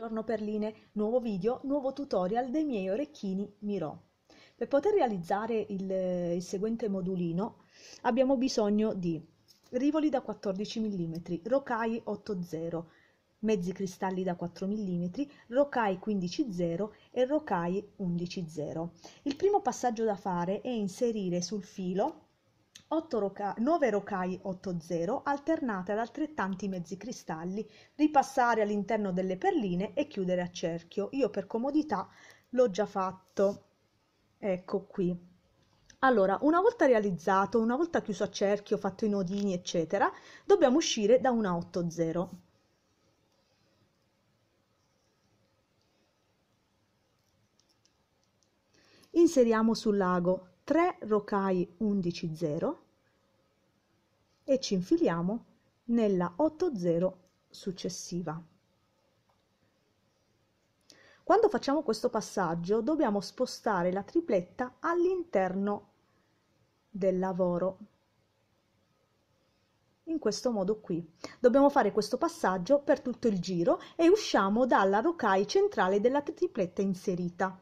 Giorno per nuovo video, nuovo tutorial dei miei orecchini Miro. Per poter realizzare il, il seguente modulino abbiamo bisogno di rivoli da 14 mm, rocai 8.0, mezzi cristalli da 4 mm, rocai 15.0 e rocai 11.0. Il primo passaggio da fare è inserire sul filo 8 roca- 9 rocai 8-0 alternate ad altrettanti mezzi cristalli, ripassare all'interno delle perline e chiudere a cerchio. Io per comodità l'ho già fatto. Ecco qui. Allora, una volta realizzato, una volta chiuso a cerchio, fatto i nodini, eccetera, dobbiamo uscire da una 8-0. Inseriamo sul lago 3 rocaie undici zero e ci infiliamo nella 8 0 successiva. Quando facciamo questo passaggio dobbiamo spostare la tripletta all'interno del lavoro. In questo modo qui. Dobbiamo fare questo passaggio per tutto il giro e usciamo dalla rocai centrale della tripletta inserita.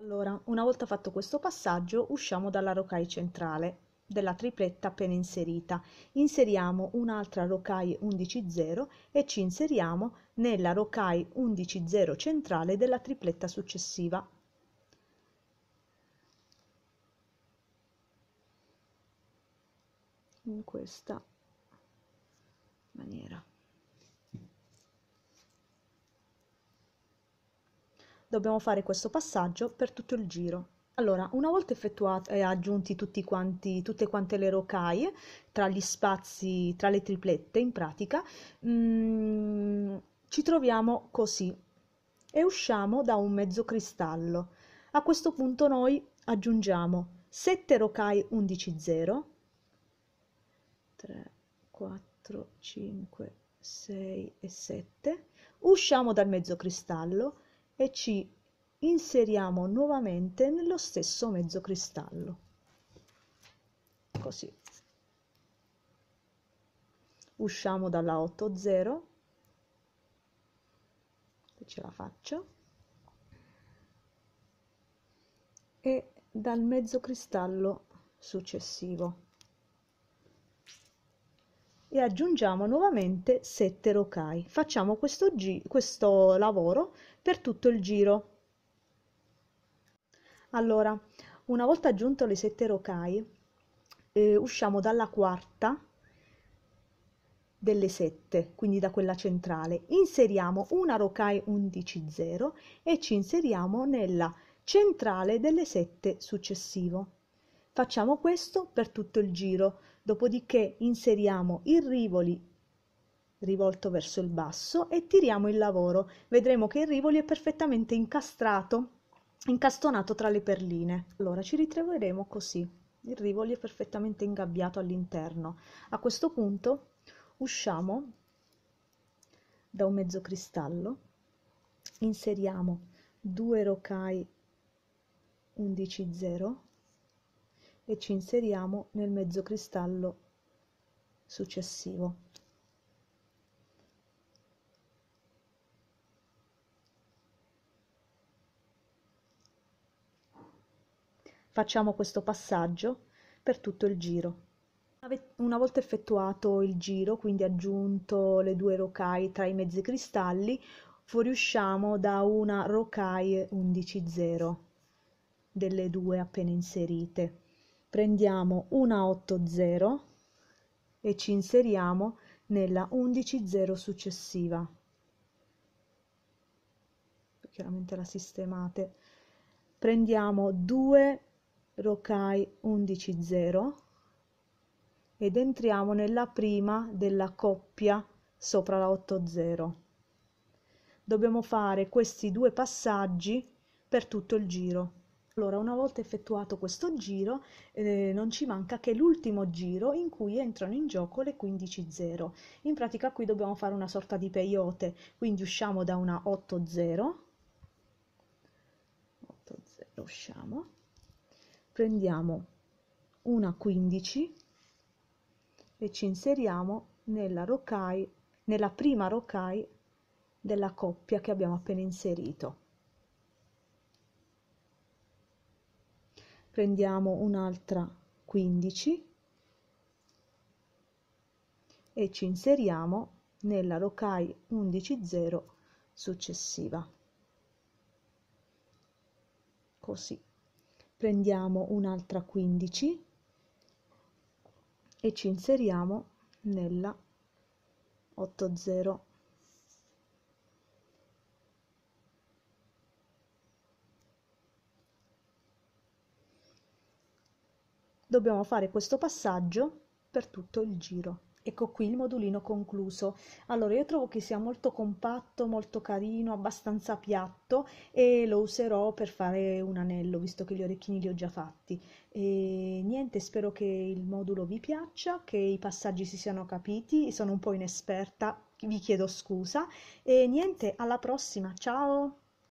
Allora, una volta fatto questo passaggio, usciamo dalla rocaia centrale della tripletta appena inserita. Inseriamo un'altra rocaia 11.0 e ci inseriamo nella rocaia 11.0 centrale della tripletta successiva. In questa maniera. dobbiamo fare questo passaggio per tutto il giro. Allora, una volta effettuati e eh, aggiunti tutti quanti, tutte quante le rocaie tra gli spazi, tra le triplette in pratica, mh, mm, ci troviamo così e usciamo da un mezzo cristallo. A questo punto noi aggiungiamo 7 rocaie 11 0, 3, 4, 5, 6 e 7, usciamo dal mezzo cristallo, e ci inseriamo nuovamente nello stesso mezzo cristallo. Così. Usciamo dalla 8.0, 0 ce la faccio, e dal mezzo cristallo successivo e aggiungiamo nuovamente 7 rocai. Facciamo questo, gi- questo lavoro per tutto il giro. Allora, una volta aggiunto le 7 rocai, eh, usciamo dalla quarta delle 7, quindi da quella centrale. Inseriamo una rocai 11-0 e ci inseriamo nella centrale delle 7 successivo. Facciamo questo per tutto il giro, dopodiché inseriamo il rivoli rivolto verso il basso e tiriamo il lavoro. Vedremo che il rivoli è perfettamente incastrato, incastonato tra le perline. Allora ci ritroveremo così. Il rivoli è perfettamente ingabbiato all'interno. A questo punto usciamo da un mezzo cristallo, inseriamo due rocai 11 0 e ci inseriamo nel mezzo cristallo successivo. Facciamo questo passaggio per tutto il giro. Una volta effettuato il giro, quindi aggiunto le due rocaille tra i mezzi cristalli, fuoriusciamo da una rocaille 11.0 delle due appena inserite prendiamo una 8,0 e ci inseriamo nella 11,0 successiva. Chiaramente la sistemate. Prendiamo due rocai 11,0 ed entriamo nella prima della coppia sopra la 8,0. Dobbiamo fare questi due passaggi per tutto il giro. Allora, una volta effettuato questo giro, eh, non ci manca che l'ultimo giro in cui entrano in gioco le 15-0. In pratica qui dobbiamo fare una sorta di peyote, quindi usciamo da una 8-0, 8-0 usciamo, prendiamo una 15 e ci inseriamo nella, roccai, nella prima rocai della coppia che abbiamo appena inserito. prendiamo un'altra 15 e ci inseriamo nella rocaille 11.0 successiva così prendiamo un'altra 15 e ci inseriamo nella 8.0 dobbiamo fare questo passaggio per tutto il giro ecco qui il modulino concluso allora io trovo che sia molto compatto molto carino abbastanza piatto e lo userò per fare un anello visto che gli orecchini li ho già fatti e niente spero che il modulo vi piaccia che i passaggi si siano capiti sono un po' inesperta vi chiedo scusa e niente alla prossima ciao